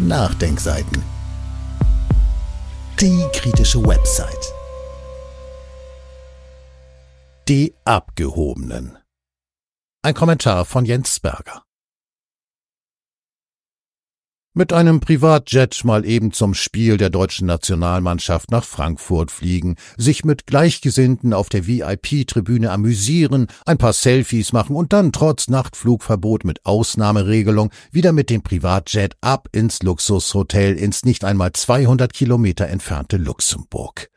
Nachdenkseiten. Die kritische Website. Die Abgehobenen. Ein Kommentar von Jens Berger mit einem Privatjet mal eben zum Spiel der deutschen Nationalmannschaft nach Frankfurt fliegen, sich mit Gleichgesinnten auf der VIP-Tribüne amüsieren, ein paar Selfies machen und dann trotz Nachtflugverbot mit Ausnahmeregelung wieder mit dem Privatjet ab ins Luxushotel ins nicht einmal 200 Kilometer entfernte Luxemburg.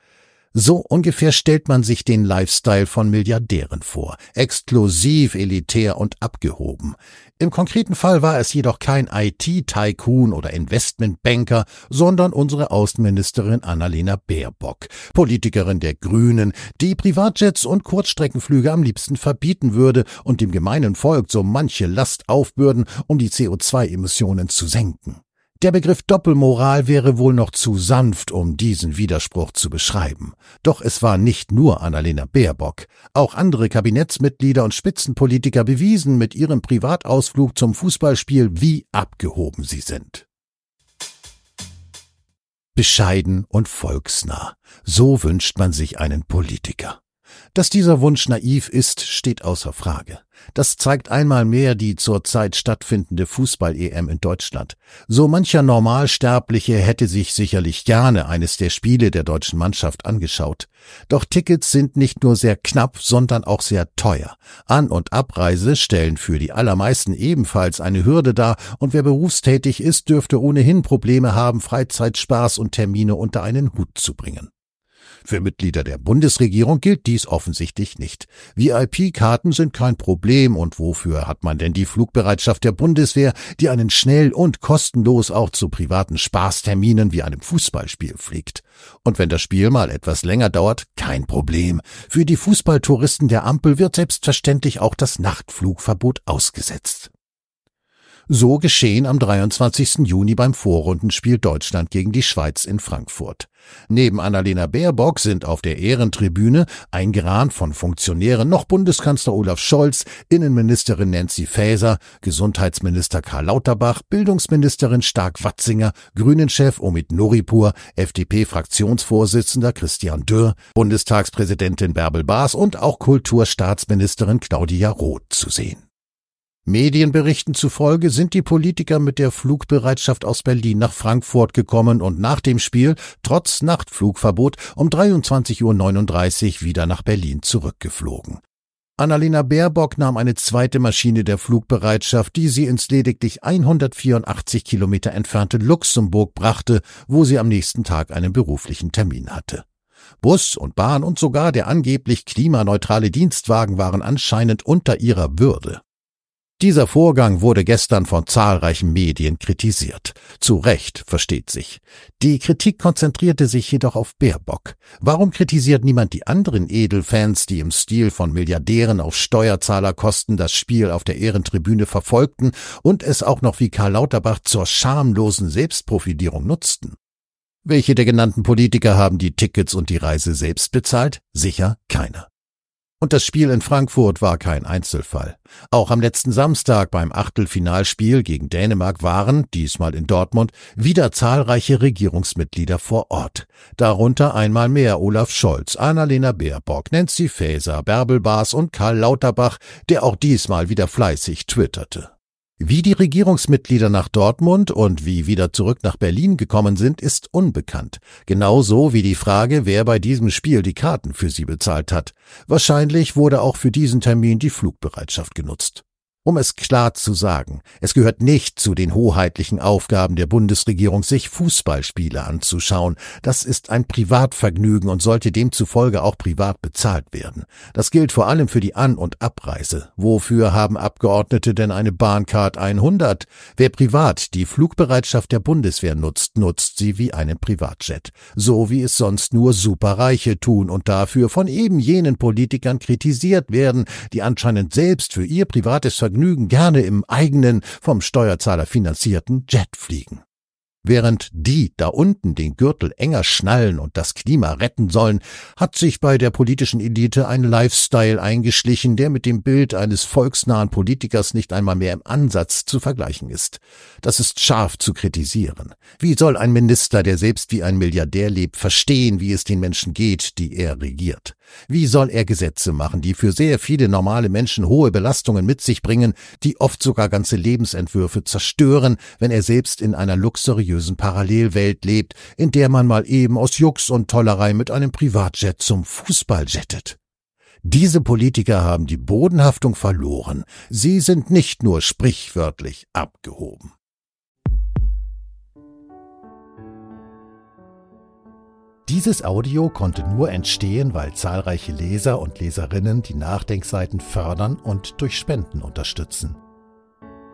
So ungefähr stellt man sich den Lifestyle von Milliardären vor, exklusiv, elitär und abgehoben. Im konkreten Fall war es jedoch kein IT-Tycoon oder Investmentbanker, sondern unsere Außenministerin Annalena Baerbock, Politikerin der Grünen, die Privatjets und Kurzstreckenflüge am liebsten verbieten würde und dem gemeinen Volk so manche Last aufbürden, um die CO2-Emissionen zu senken. Der Begriff Doppelmoral wäre wohl noch zu sanft, um diesen Widerspruch zu beschreiben. Doch es war nicht nur Annalena Baerbock. Auch andere Kabinettsmitglieder und Spitzenpolitiker bewiesen mit ihrem Privatausflug zum Fußballspiel, wie abgehoben sie sind. Bescheiden und volksnah. So wünscht man sich einen Politiker. Dass dieser Wunsch naiv ist, steht außer Frage. Das zeigt einmal mehr die zurzeit stattfindende Fußball-EM in Deutschland. So mancher Normalsterbliche hätte sich sicherlich gerne eines der Spiele der deutschen Mannschaft angeschaut. Doch Tickets sind nicht nur sehr knapp, sondern auch sehr teuer. An- und Abreise stellen für die allermeisten ebenfalls eine Hürde dar und wer berufstätig ist, dürfte ohnehin Probleme haben, Freizeitspaß und Termine unter einen Hut zu bringen. Für Mitglieder der Bundesregierung gilt dies offensichtlich nicht. VIP-Karten sind kein Problem und wofür hat man denn die Flugbereitschaft der Bundeswehr, die einen schnell und kostenlos auch zu privaten Spaßterminen wie einem Fußballspiel fliegt? Und wenn das Spiel mal etwas länger dauert, kein Problem. Für die Fußballtouristen der Ampel wird selbstverständlich auch das Nachtflugverbot ausgesetzt. So geschehen am 23. Juni beim Vorrundenspiel Deutschland gegen die Schweiz in Frankfurt. Neben Annalena Baerbock sind auf der Ehrentribüne, eingerahmt von Funktionären, noch Bundeskanzler Olaf Scholz, Innenministerin Nancy Faeser, Gesundheitsminister Karl Lauterbach, Bildungsministerin Stark-Watzinger, Grünenchef Omid Nuripur, FDP-Fraktionsvorsitzender Christian Dürr, Bundestagspräsidentin Bärbel Baas und auch Kulturstaatsministerin Claudia Roth zu sehen. Medienberichten zufolge sind die Politiker mit der Flugbereitschaft aus Berlin nach Frankfurt gekommen und nach dem Spiel, trotz Nachtflugverbot, um 23.39 Uhr wieder nach Berlin zurückgeflogen. Annalena Baerbock nahm eine zweite Maschine der Flugbereitschaft, die sie ins lediglich 184 Kilometer entfernte Luxemburg brachte, wo sie am nächsten Tag einen beruflichen Termin hatte. Bus und Bahn und sogar der angeblich klimaneutrale Dienstwagen waren anscheinend unter ihrer Würde. Dieser Vorgang wurde gestern von zahlreichen Medien kritisiert. Zu Recht, versteht sich. Die Kritik konzentrierte sich jedoch auf Baerbock. Warum kritisiert niemand die anderen Edelfans, die im Stil von Milliardären auf Steuerzahlerkosten das Spiel auf der Ehrentribüne verfolgten und es auch noch wie Karl Lauterbach zur schamlosen Selbstprofilierung nutzten? Welche der genannten Politiker haben die Tickets und die Reise selbst bezahlt? Sicher keiner. Und das Spiel in Frankfurt war kein Einzelfall. Auch am letzten Samstag beim Achtelfinalspiel gegen Dänemark waren, diesmal in Dortmund, wieder zahlreiche Regierungsmitglieder vor Ort. Darunter einmal mehr Olaf Scholz, Annalena Baerbock, Nancy Faeser, Bärbel Baas und Karl Lauterbach, der auch diesmal wieder fleißig twitterte. Wie die Regierungsmitglieder nach Dortmund und wie wieder zurück nach Berlin gekommen sind, ist unbekannt. Genauso wie die Frage, wer bei diesem Spiel die Karten für sie bezahlt hat. Wahrscheinlich wurde auch für diesen Termin die Flugbereitschaft genutzt. Um es klar zu sagen, es gehört nicht zu den hoheitlichen Aufgaben der Bundesregierung, sich Fußballspiele anzuschauen. Das ist ein Privatvergnügen und sollte demzufolge auch privat bezahlt werden. Das gilt vor allem für die An- und Abreise. Wofür haben Abgeordnete denn eine Bahncard 100? Wer privat die Flugbereitschaft der Bundeswehr nutzt, nutzt sie wie einen Privatjet. So wie es sonst nur Superreiche tun und dafür von eben jenen Politikern kritisiert werden, die anscheinend selbst für ihr privates Vergnügen Vergnügen gerne im eigenen, vom Steuerzahler finanzierten Jet fliegen. Während die da unten den Gürtel enger schnallen und das Klima retten sollen, hat sich bei der politischen Elite ein Lifestyle eingeschlichen, der mit dem Bild eines volksnahen Politikers nicht einmal mehr im Ansatz zu vergleichen ist. Das ist scharf zu kritisieren. Wie soll ein Minister, der selbst wie ein Milliardär lebt, verstehen, wie es den Menschen geht, die er regiert? Wie soll er Gesetze machen, die für sehr viele normale Menschen hohe Belastungen mit sich bringen, die oft sogar ganze Lebensentwürfe zerstören, wenn er selbst in einer luxuriösen luxuriösen Parallelwelt lebt, in der man mal eben aus Jux und Tollerei mit einem Privatjet zum Fußball jettet. Diese Politiker haben die Bodenhaftung verloren. Sie sind nicht nur sprichwörtlich abgehoben. Dieses Audio konnte nur entstehen, weil zahlreiche Leser und Leserinnen die Nachdenkseiten fördern und durch Spenden unterstützen.